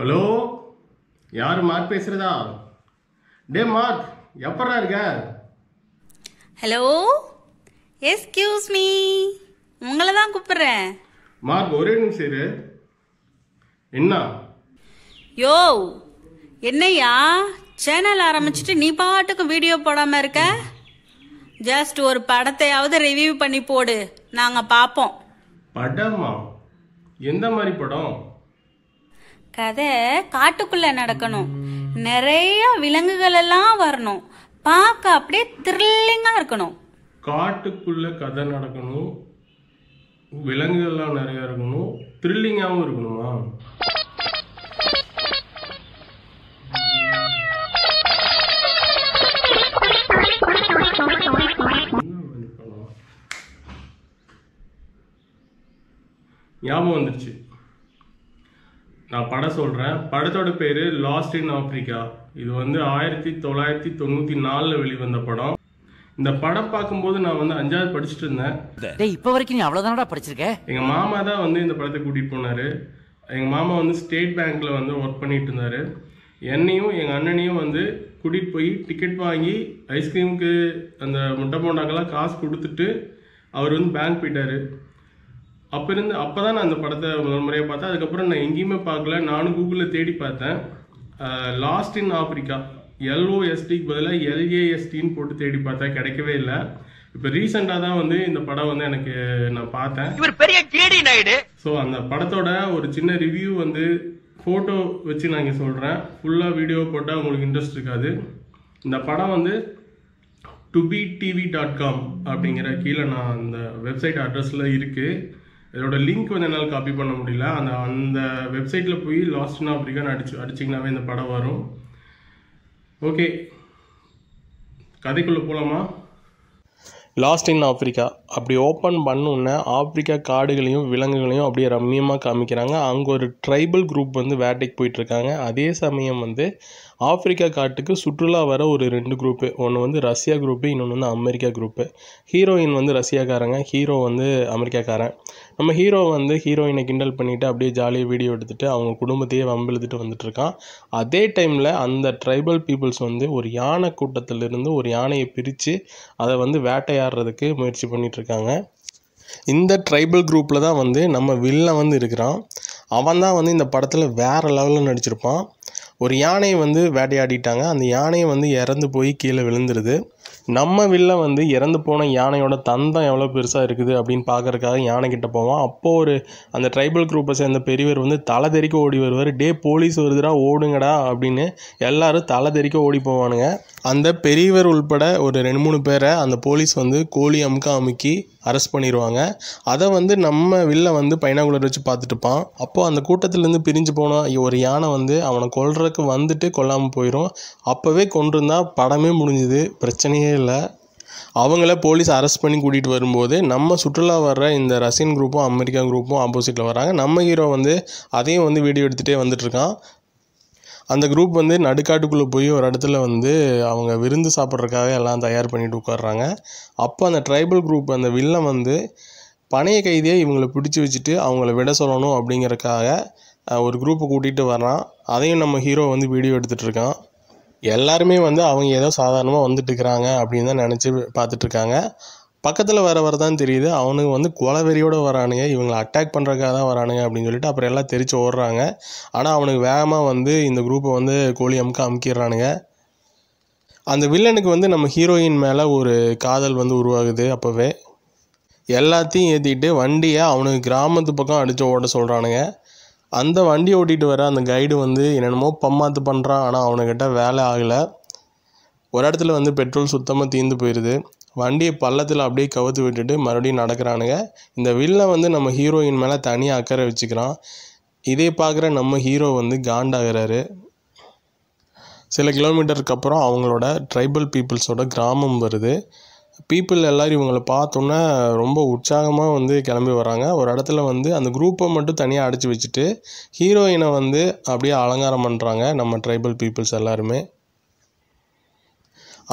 hello யார் mark பேசுகிறதா டே mark எப்படா இருக்க ஹலோ எஸ்கியூஸ் மீ உங்களை தான் கூப்பிடுறேன் மார்க் ஒரே நிமிஷம் இரு என்ன யோ என்னையா சேனல் ஆரம்பிச்சிட்டு நீ பாட்டுக்கு வீடியோ போடாம இருக்க ஜஸ்ட் ஒரு படத்தையாவது ரிவ்யூ பண்ணி போடு நாங்க பாப்போம் படமா எந்த மாதிரி படம் கதை காட்டுக்குள்ள நடக்கணும் நிறைய விலங்குகள் எல்லாம் வரணும் பார்க்க அப்படியே த்ரில்லிங்கா இருக்கணும் காட்டுக்குள்ள கதை நடக்கணும் விலங்குகள்லாம் நிறைய இருக்கணும் த்ரில்லிங்காகவும் இருக்கணுமா ஞாபகம் வந்துருச்சு நான் படம் சொல்கிறேன் படத்தோட பேர் லாஸ்ட் இன் ஆப்ரிக்கா இது வந்து ஆயிரத்தி தொள்ளாயிரத்தி தொண்ணூற்றி நாலில் வெளிவந்த படம் இந்த படம் பார்க்கும்போது நான் வந்து அஞ்சாவது படிச்சுட்டு இருந்தேன் இப்போ வரைக்கும் நீ அவ்வளோதானடா படிச்சிருக்க எங்கள் மாமா தான் வந்து இந்த படத்தை கூட்டிகிட்டு போனார் எங்கள் மாமா வந்து ஸ்டேட் பேங்க்கில் வந்து ஒர்க் பண்ணிட்டு இருந்தார் என்னையும் எங்கள் அண்ணனையும் வந்து கூட்டிகிட்டு போய் டிக்கெட் வாங்கி ஐஸ்கிரீமுக்கு அந்த முட்டை போண்டாக்கெல்லாம் காசு கொடுத்துட்டு அவர் வந்து பேங்க் போயிட்டார் அப்போ இருந்து அப்போ தான் நான் அந்த படத்தை முதல் முறையாக பார்த்தேன் அதுக்கப்புறம் நான் எங்கேயுமே பார்க்கல நானும் கூகுளில் தேடி பார்த்தேன் லாஸ்ட் இன் ஆப்ரிக்கா எல்ஓஎஸ்டிக்கு பதிலாக எல்ஏஎஸ்டின்னு போட்டு தேடி பார்த்தேன் கிடைக்கவே இல்லை இப்போ ரீசெண்டாக தான் வந்து இந்த படம் வந்து எனக்கு நான் பார்த்தேன் இவர் பெரிய கேடி நாயுடு ஸோ அந்த படத்தோட ஒரு சின்ன ரிவ்யூ வந்து ஃபோட்டோ வச்சு நான் இங்கே சொல்கிறேன் ஃபுல்லாக வீடியோ போட்டால் உங்களுக்கு இன்ட்ரெஸ்ட் இருக்காது இந்த படம் வந்து டுபி டிவி டாட் காம் அப்படிங்கிற கீழே நான் அந்த வெப்சைட் அட்ரஸில் இருக்குது இதோட லிங்க் வந்து என்னால் காப்பி பண்ண முடியல அந்த அந்த வெப்சைட்டில் போய் லாஸ்ட் இன் ஆஃப்ரிக்கான்னு அடிச்சு அடிச்சிங்கனாவே இந்த படம் வரும் ஓகே கதைக்குள்ளே போகலாமா லாஸ்ட் இன் ஆஃப்ரிக்கா அப்படி ஓப்பன் பண்ணுன்னே ஆப்ரிக்கா காடுகளையும் விலங்குகளையும் அப்படியே ரம்மியமாக காமிக்கிறாங்க அங்கே ஒரு ட்ரைபல் குரூப் வந்து வேட்டைக்கு போயிட்டுருக்காங்க அதே சமயம் வந்து ஆப்பிரிக்கா காட்டுக்கு சுற்றுலா வர ஒரு ரெண்டு குரூப்பு ஒன்று வந்து ரஷ்யா குரூப்பு இன்னொன்று வந்து அமெரிக்கா குரூப்பு ஹீரோயின் வந்து ரஷ்யாக்காரங்க ஹீரோ வந்து அமெரிக்காக்காரன் நம்ம ஹீரோ வந்து ஹீரோயினை கிண்டல் பண்ணிவிட்டு அப்படியே ஜாலியாக வீடியோ எடுத்துகிட்டு அவங்க குடும்பத்தையே வம்பிழுத்துட்டு வந்துட்டுருக்கான் அதே டைமில் அந்த ட்ரைபல் பீப்புள்ஸ் வந்து ஒரு யானை கூட்டத்திலிருந்து ஒரு யானையை பிரித்து அதை வந்து வேட்டையாடுறதுக்கு முயற்சி பண்ணிகிட்ருக்காங்க இந்த ட்ரைபல் குரூப்பில் தான் வந்து நம்ம வில்ல வந்து இருக்கிறான் அவன் தான் வந்து இந்த படத்தில் வேறு லெவலில் நடிச்சிருப்பான் ஒரு யானை வந்து வேட்டையாடிட்டாங்க அந்த யானையை வந்து இறந்து போய் கீழே விழுந்துருது நம்ம வில்ல வந்து இறந்து போன யானையோட தந்தம் எவ்வளோ பெருசாக இருக்குது அப்படின்னு பார்க்குறக்காக யானைக்கிட்ட போவோம் அப்போது ஒரு அந்த ட்ரைபல் குரூப்பை சேர்ந்த பெரியவர் வந்து தலை தெறிக்க ஓடி வருவார் டே போலீஸ் வருதுடா ஓடுங்கடா அப்படின்னு எல்லோரும் தலை தெறிக்க ஓடி போவானுங்க அந்த பெரியவர் உள்பட ஒரு ரெண்டு மூணு பேரை அந்த போலீஸ் வந்து கோழி அமுக்க அமுக்கி அரெஸ்ட் பண்ணிடுவாங்க அதை வந்து நம்ம வில்ல வந்து பைனாகுலர் வச்சு பார்த்துட்டுப்பான் அப்போது அந்த கூட்டத்திலேருந்து பிரிஞ்சு போன ஒரு யானை வந்து அவனை கொல்றதுக்கு வந்துட்டு கொல்லாமல் போயிடும் அப்போவே கொண்டிருந்தா படமே முடிஞ்சுது பிரச்சனையே இல்லை அவங்கள போலீஸ் அரெஸ்ட் பண்ணி கூட்டிகிட்டு வரும்போது நம்ம சுற்றுலா வர்ற இந்த ரஷ்யன் குரூப்பும் அமெரிக்கா குரூப்பும் ஆப்போசிட்டில் வராங்க நம்ம ஹீரோ வந்து அதையும் வந்து வீடியோ எடுத்துகிட்டே வந்துட்டுருக்கான் அந்த குரூப் வந்து நடுக்காட்டுக்குள்ளே போய் ஒரு இடத்துல வந்து அவங்க விருந்து சாப்பிட்றதுக்காக எல்லாம் தயார் பண்ணிட்டு உட்காடுறாங்க அப்போ அந்த ட்ரைபல் குரூப் அந்த வில்லன் வந்து பணைய கைதியை இவங்களை பிடிச்சி வச்சுட்டு அவங்கள விட சொல்லணும் அப்படிங்கிறக்காக ஒரு குரூப்பை கூட்டிகிட்டு வரான் அதையும் நம்ம ஹீரோ வந்து வீடியோ எடுத்துகிட்ருக்கான் எல்லாருமே வந்து அவங்க ஏதோ சாதாரணமாக வந்துட்டு இருக்கிறாங்க அப்படின்னு தான் நினச்சி பார்த்துட்ருக்காங்க பக்கத்தில் வர வர தான் தெரியுது அவனுங்க வந்து கொலவெறியோடு வரானுங்க இவங்களை அட்டாக் பண்ணுறக்காக தான் வரானுங்க அப்படின்னு சொல்லிட்டு அப்புறம் எல்லாம் தெரிச்சு ஓடுறாங்க ஆனால் அவனுக்கு வேகமாக வந்து இந்த குரூப்பை வந்து கோழி அமுக்க அமுக்கிடுறானுங்க அந்த வில்லனுக்கு வந்து நம்ம ஹீரோயின் மேலே ஒரு காதல் வந்து உருவாகுது அப்போவே எல்லாத்தையும் ஏற்றிட்டு வண்டியை அவனுக்கு கிராமத்து பக்கம் அடித்து ஓட சொல்கிறானுங்க அந்த வண்டி ஓட்டிகிட்டு வர அந்த கைடு வந்து என்னென்னமோ பம்மாத்து பண்ணுறான் ஆனால் அவனுக்கிட்ட வேலை ஆகலை ஒரு இடத்துல வந்து பெட்ரோல் சுத்தமாக தீர்ந்து போயிடுது வண்டியை பள்ளத்தில் அப்படியே கவுத்து விட்டுட்டு மறுபடியும் நடக்கிறானுங்க இந்த வில்லை வந்து நம்ம ஹீரோயின் மேலே தனியாக அக்கறை வச்சுக்கிறான் இதே பார்க்குற நம்ம ஹீரோ வந்து காண்டாகிறாரு சில கிலோமீட்டருக்கு அப்புறம் அவங்களோட ட்ரைபல் பீப்புள்ஸோட கிராமம் வருது பீப்புள் எல்லோரும் இவங்களை பார்த்தோன்னே ரொம்ப உற்சாகமாக வந்து கிளம்பி வராங்க ஒரு இடத்துல வந்து அந்த குரூப்பை மட்டும் தனியாக அடைச்சி வச்சுட்டு ஹீரோயினை வந்து அப்படியே அலங்காரம் பண்ணுறாங்க நம்ம ட்ரைபல் பீப்புள்ஸ் எல்லாருமே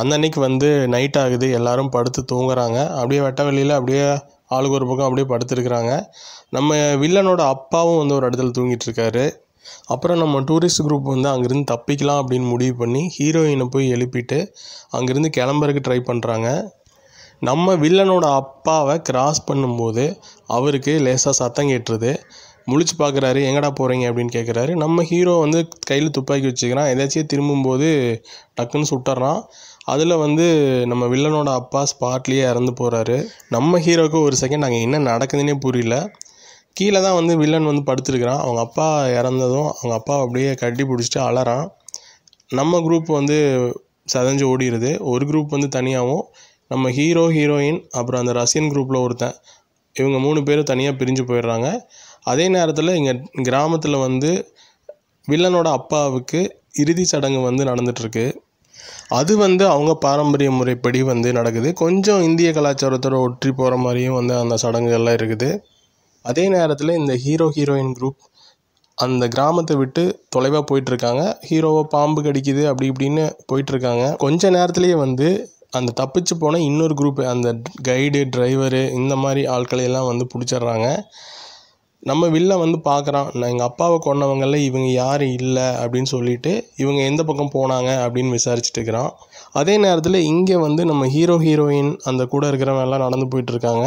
அன்னன்னைக்கு வந்து நைட் ஆகுது எல்லோரும் படுத்து தூங்குறாங்க அப்படியே வெட்ட வெளியில் அப்படியே ஆளுக்கு ஒரு பக்கம் அப்படியே படுத்துருக்குறாங்க நம்ம வில்லனோட அப்பாவும் வந்து ஒரு இடத்துல தூங்கிட்டு இருக்காரு அப்புறம் நம்ம டூரிஸ்ட் குரூப் வந்து அங்கேருந்து தப்பிக்கலாம் அப்படின்னு முடிவு பண்ணி ஹீரோயினை போய் எழுப்பிட்டு அங்கேருந்து கிளம்புறதுக்கு ட்ரை பண்ணுறாங்க நம்ம வில்லனோட அப்பாவை கிராஸ் பண்ணும்போது அவருக்கு லேசாக சத்தம் கேட்டுருது முழிச்சு பார்க்குறாரு எங்கடா போகிறீங்க அப்படின்னு கேட்குறாரு நம்ம ஹீரோ வந்து கையில் துப்பாக்கி வச்சுக்கிறான் ஏதாச்சும் திரும்பும்போது டக்குன்னு சுட்டுறான் அதில் வந்து நம்ம வில்லனோட அப்பா ஸ்பாட்லேயே இறந்து போகிறாரு நம்ம ஹீரோவுக்கு ஒரு செகண்ட் அங்கே என்ன நடக்குதுன்னே புரியல கீழே தான் வந்து வில்லன் வந்து படுத்துருக்கிறான் அவங்க அப்பா இறந்ததும் அவங்க அப்பா அப்படியே கட்டி பிடிச்சிட்டு அலறான் நம்ம குரூப் வந்து சதஞ்சு ஓடிடுது ஒரு குரூப் வந்து தனியாகவும் நம்ம ஹீரோ ஹீரோயின் அப்புறம் அந்த ரஷ்யன் குரூப்பில் ஒருத்தன் இவங்க மூணு பேரும் தனியாக பிரிஞ்சு போயிடுறாங்க அதே நேரத்தில் இங்கே கிராமத்தில் வந்து வில்லனோட அப்பாவுக்கு இறுதி சடங்கு வந்து நடந்துகிட்ருக்கு அது வந்து அவங்க பாரம்பரிய முறைப்படி வந்து நடக்குது கொஞ்சம் இந்திய கலாச்சாரத்தோட ஒற்றி போகிற மாதிரியும் வந்து அந்த சடங்குகள்லாம் இருக்குது அதே நேரத்தில் இந்த ஹீரோ ஹீரோயின் குரூப் அந்த கிராமத்தை விட்டு தொலைவாக போயிட்டுருக்காங்க ஹீரோவை பாம்பு கடிக்குது அப்படி இப்படின்னு போயிட்டுருக்காங்க கொஞ்ச நேரத்துலேயே வந்து அந்த தப்பிச்சு போன இன்னொரு குரூப் அந்த கைடு டிரைவரு இந்த மாதிரி ஆட்களையெல்லாம் வந்து பிடிச்சிட்றாங்க நம்ம வில்ல வந்து பார்க்குறான் நான் எங்கள் அப்பாவை கொண்டவங்கள இவங்க யாரும் இல்லை அப்படின்னு சொல்லிட்டு இவங்க எந்த பக்கம் போனாங்க அப்படின்னு விசாரிச்சுட்டு இருக்கிறான் அதே நேரத்தில் இங்கே வந்து நம்ம ஹீரோ ஹீரோயின் அந்த கூட இருக்கிறவங்க எல்லாம் நடந்து போயிட்டுருக்காங்க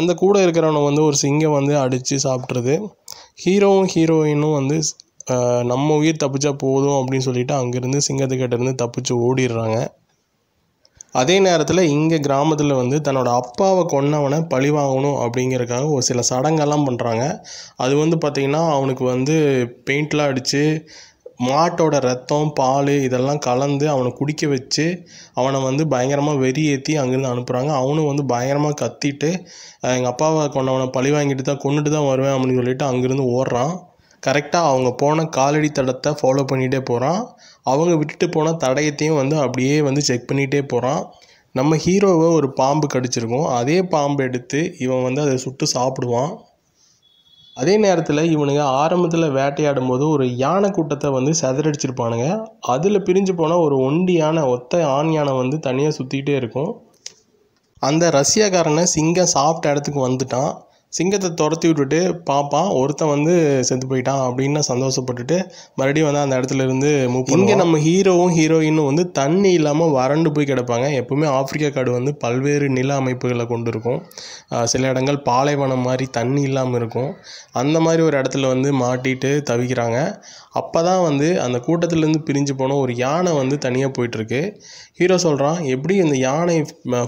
அந்த கூட இருக்கிறவங்க வந்து ஒரு சிங்கம் வந்து அடித்து சாப்பிட்றது ஹீரோவும் ஹீரோயினும் வந்து நம்ம உயிர் தப்பிச்சா போதும் அப்படின்னு சொல்லிட்டு அங்கேருந்து சிங்கத்துக்கிட்டேருந்து தப்பிச்சு ஓடிடுறாங்க அதே நேரத்தில் இங்கே கிராமத்தில் வந்து தன்னோட அப்பாவை கொன்னவனை பழி வாங்கணும் அப்படிங்கிறதுக்காக ஒரு சில சடங்கெல்லாம் பண்ணுறாங்க அது வந்து பார்த்திங்கன்னா அவனுக்கு வந்து பெயிண்ட்லாம் அடித்து மாட்டோட ரத்தம் பால் இதெல்லாம் கலந்து அவனை குடிக்க வச்சு அவனை வந்து பயங்கரமாக வெறி ஏற்றி அங்கேருந்து அனுப்புகிறாங்க அவனும் வந்து பயங்கரமாக கத்திட்டு எங்கள் அப்பாவை கொண்டவனை பழி வாங்கிட்டு தான் கொண்டுட்டு தான் வருவேன் அப்படின்னு சொல்லிட்டு அங்கேருந்து ஓடுறான் கரெக்டாக அவங்க போன காலடி தடத்தை ஃபாலோ பண்ணிகிட்டே போகிறான் அவங்க விட்டுட்டு போன தடயத்தையும் வந்து அப்படியே வந்து செக் பண்ணிகிட்டே போகிறான் நம்ம ஹீரோவை ஒரு பாம்பு கடிச்சிருக்கோம் அதே பாம்பு எடுத்து இவன் வந்து அதை சுட்டு சாப்பிடுவான் அதே நேரத்தில் இவனுங்க ஆரம்பத்தில் வேட்டையாடும் போது ஒரு யானை கூட்டத்தை வந்து செதறடிச்சிருப்பானுங்க அதில் பிரிஞ்சு போனால் ஒரு ஒண்டி யானை ஒத்த ஆண் யானை வந்து தனியாக சுற்றிக்கிட்டே இருக்கும் அந்த ரஷ்யாக்காரனை சிங்கம் சாப்பிட்ட இடத்துக்கு வந்துட்டான் சிங்கத்தை துரத்தி விட்டுட்டு பார்ப்பான் ஒருத்தன் வந்து செத்து போயிட்டான் அப்படின்னு சந்தோஷப்பட்டுட்டு மறுபடியும் வந்து அந்த இடத்துல இருந்து மூவ் இங்கே நம்ம ஹீரோவும் ஹீரோயினும் வந்து தண்ணி இல்லாமல் வறண்டு போய் கிடப்பாங்க எப்பவுமே ஆப்பிரிக்கா காடு வந்து பல்வேறு நில அமைப்புகளை கொண்டு இருக்கும் சில இடங்கள் பாலைவனம் மாதிரி தண்ணி இல்லாமல் இருக்கும் அந்த மாதிரி ஒரு இடத்துல வந்து மாட்டிட்டு தவிக்கிறாங்க அப்போ தான் வந்து அந்த கூட்டத்துலேருந்து பிரிஞ்சு போன ஒரு யானை வந்து தனியாக போயிட்டுருக்கு ஹீரோ சொல்கிறான் எப்படி இந்த யானை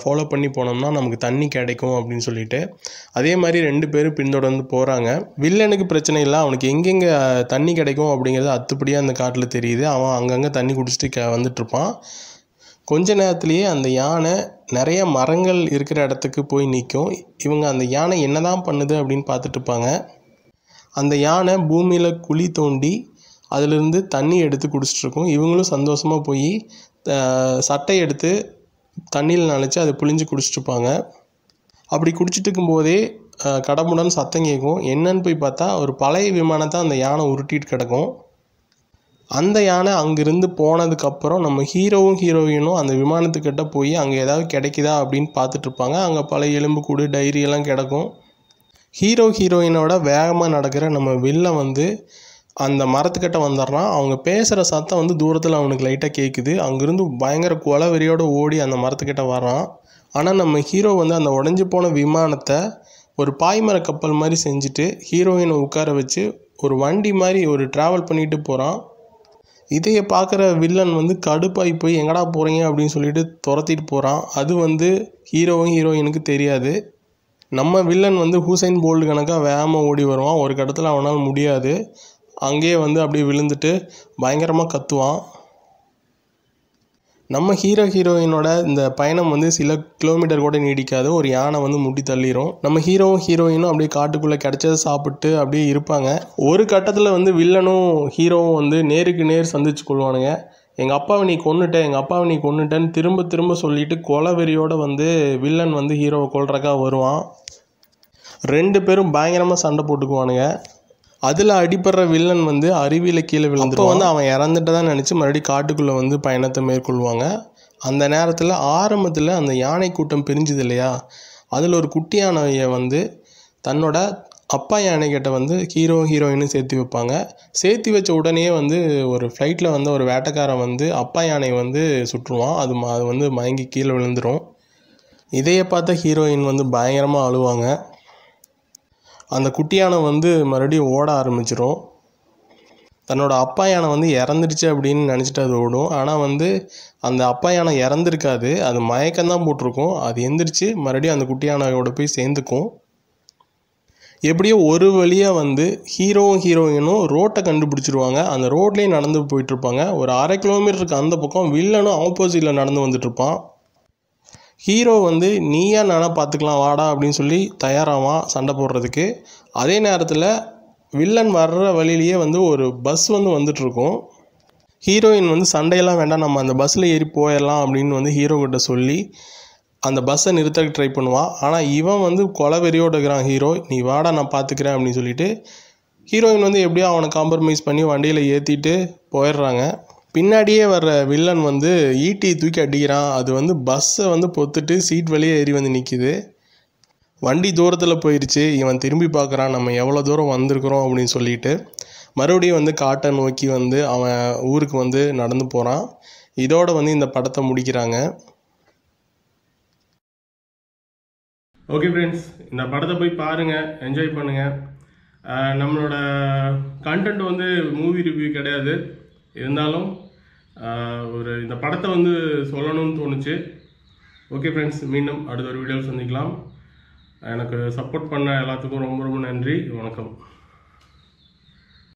ஃபாலோ பண்ணி போனோம்னா நமக்கு தண்ணி கிடைக்கும் அப்படின்னு சொல்லிட்டு அதே மாதிரி ரெண்டு பேரும் பின்தொடர்ந்து போகிறாங்க வில்லனுக்கு பிரச்சனை இல்லை அவனுக்கு எங்கெங்கே தண்ணி கிடைக்கும் அப்படிங்கிறது அத்துப்படியாக அந்த காட்டில் தெரியுது அவன் அங்கங்கே தண்ணி குடிச்சிட்டு க வந்துட்டுருப்பான் கொஞ்ச நேரத்துலேயே அந்த யானை நிறைய மரங்கள் இருக்கிற இடத்துக்கு போய் நிற்கும் இவங்க அந்த யானை என்ன தான் பண்ணுது அப்படின்னு பார்த்துட்ருப்பாங்க அந்த யானை பூமியில் குழி தோண்டி அதிலிருந்து தண்ணி எடுத்து குடிச்சிட்ருக்கோம் இவங்களும் சந்தோஷமாக போய் சட்டை எடுத்து தண்ணியில் நினச்சி அதை புழிஞ்சு குடிச்சிட்ருப்பாங்க அப்படி குடிச்சிட்டு இருக்கும்போதே கடமுடன் சத்தம் கேட்கும் என்னன்னு போய் பார்த்தா ஒரு பழைய விமானத்தை அந்த யானை உருட்டிட்டு கிடக்கும் அந்த யானை அங்கேருந்து போனதுக்கப்புறம் நம்ம ஹீரோவும் ஹீரோயினும் அந்த விமானத்துக்கிட்ட போய் அங்கே ஏதாவது கிடைக்குதா அப்படின்னு பார்த்துட்ருப்பாங்க அங்கே பழைய எலும்புக்கூடு டைரி எல்லாம் கிடக்கும் ஹீரோ ஹீரோயினோட வேகமாக நடக்கிற நம்ம வெளில வந்து அந்த மரத்துக்கிட்ட வந்துடுறான் அவங்க பேசுகிற சத்தம் வந்து தூரத்தில் அவனுக்கு லைட்டாக கேட்குது அங்கேருந்து பயங்கர கொலவெறியோடு ஓடி அந்த மரத்துக்கிட்ட வர்றான் ஆனால் நம்ம ஹீரோ வந்து அந்த உடஞ்சி போன விமானத்தை ஒரு பாய்மர கப்பல் மாதிரி செஞ்சுட்டு ஹீரோயினை உட்கார வச்சு ஒரு வண்டி மாதிரி ஒரு ட்ராவல் பண்ணிட்டு போகிறான் இதையை பார்க்குற வில்லன் வந்து கடுப்பாகி போய் எங்கடா போகிறீங்க அப்படின்னு சொல்லிட்டு துரத்திட்டு போகிறான் அது வந்து ஹீரோவும் ஹீரோயினுக்கு தெரியாது நம்ம வில்லன் வந்து ஹூசைன் போல்டு கணக்காக வேகமாக ஓடி வருவான் ஒரு கட்டத்தில் அவனால் முடியாது அங்கேயே வந்து அப்படியே விழுந்துட்டு பயங்கரமாக கத்துவான் நம்ம ஹீரோ ஹீரோயினோட இந்த பயணம் வந்து சில கிலோமீட்டர் கூட நீடிக்காது ஒரு யானை வந்து முட்டி தள்ளிடும் நம்ம ஹீரோவும் ஹீரோயினும் அப்படியே காட்டுக்குள்ளே கிடச்சதை சாப்பிட்டு அப்படியே இருப்பாங்க ஒரு கட்டத்தில் வந்து வில்லனும் ஹீரோவும் வந்து நேருக்கு நேர் சந்திச்சு கொள்வானுங்க எங்கள் அப்பாவை நீ கொண்டுட்டேன் எங்கள் அப்பாவை நீ கொண்டுட்டேன்னு திரும்ப திரும்ப சொல்லிட்டு கொலவெறியோடு வந்து வில்லன் வந்து ஹீரோவை கொள்றக்கா வருவான் ரெண்டு பேரும் பயங்கரமாக சண்டை போட்டுக்குவானுங்க அதில் அடிபடுற வில்லன் வந்து அருவியில் கீழே விழுந்து வந்து அவன் இறந்துட்டு தான் நினச்சி மறுபடியும் காட்டுக்குள்ளே வந்து பயணத்தை மேற்கொள்வாங்க அந்த நேரத்தில் ஆரம்பத்தில் அந்த யானை கூட்டம் பிரிஞ்சுது இல்லையா அதில் ஒரு குட்டி யானையை வந்து தன்னோட அப்பா யானைகிட்ட வந்து ஹீரோ ஹீரோயின்னு சேர்த்து வைப்பாங்க சேர்த்து வச்ச உடனே வந்து ஒரு ஃப்ளைட்டில் வந்து ஒரு வேட்டைக்காரன் வந்து அப்பா யானை வந்து சுற்றுவான் அது அது வந்து மயங்கி கீழே விழுந்துடும் இதையை பார்த்த ஹீரோயின் வந்து பயங்கரமாக அழுவாங்க அந்த குட்டியானை வந்து மறுபடியும் ஓட ஆரம்பிச்சிடும் தன்னோட அப்பா யானை வந்து இறந்துருச்சு அப்படின்னு நினச்சிட்டு அது ஓடும் ஆனால் வந்து அந்த அப்பா யானை இறந்துருக்காது அது மயக்கம்தான் போட்டிருக்கும் அது எந்திரிச்சு மறுபடியும் அந்த குட்டி யானையோட போய் சேர்ந்துக்கும் எப்படியோ ஒரு வழியாக வந்து ஹீரோவும் ஹீரோயினும் ரோட்டை கண்டுபிடிச்சிருவாங்க அந்த ரோட்லேயும் நடந்து போயிட்டுருப்பாங்க ஒரு அரை கிலோமீட்டருக்கு அந்த பக்கம் வில்லனும் ஆப்போசிட்டில் நடந்து வந்துட்டுருப்பான் ஹீரோ வந்து நீயா நானா பார்த்துக்கலாம் வாடா அப்படின்னு சொல்லி தயாராவான் சண்டை போடுறதுக்கு அதே நேரத்தில் வில்லன் வர்ற வழியிலேயே வந்து ஒரு பஸ் வந்து வந்துட்ருக்கும் ஹீரோயின் வந்து சண்டையெல்லாம் வேண்டாம் நம்ம அந்த பஸ்ஸில் ஏறி போயிடலாம் அப்படின்னு வந்து ஹீரோக்கிட்ட சொல்லி அந்த பஸ்ஸை நிறுத்தக்கு ட்ரை பண்ணுவான் ஆனால் இவன் வந்து கொலை வெறியோடு இருக்கிறான் ஹீரோ நீ வாடா நான் பார்த்துக்கிறேன் அப்படின்னு சொல்லிட்டு ஹீரோயின் வந்து எப்படியோ அவனை காம்ப்ரமைஸ் பண்ணி வண்டியில் ஏற்றிட்டு போயிடுறாங்க பின்னாடியே வர்ற வில்லன் வந்து ஈட்டி தூக்கி அடிக்கிறான் அது வந்து பஸ்ஸை வந்து பொத்துட்டு சீட் வழியே ஏறி வந்து நிற்கிது வண்டி தூரத்தில் போயிடுச்சு இவன் திரும்பி பார்க்குறான் நம்ம எவ்வளோ தூரம் வந்திருக்கிறோம் அப்படின்னு சொல்லிட்டு மறுபடியும் வந்து காட்டை நோக்கி வந்து அவன் ஊருக்கு வந்து நடந்து போகிறான் இதோடு வந்து இந்த படத்தை முடிக்கிறாங்க ஓகே ஃப்ரெண்ட்ஸ் இந்த படத்தை போய் பாருங்கள் என்ஜாய் பண்ணுங்கள் நம்மளோட கண்டென்ட் வந்து மூவி ரிவ்யூ கிடையாது இருந்தாலும் ஒரு இந்த படத்தை வந்து சொல்லணும்னு தோணுச்சு ஓகே ஃப்ரெண்ட்ஸ் மீண்டும் அடுத்த ஒரு வீடியோவில் சந்திக்கலாம் எனக்கு சப்போர்ட் பண்ண எல்லாத்துக்கும் ரொம்ப ரொம்ப நன்றி வணக்கம்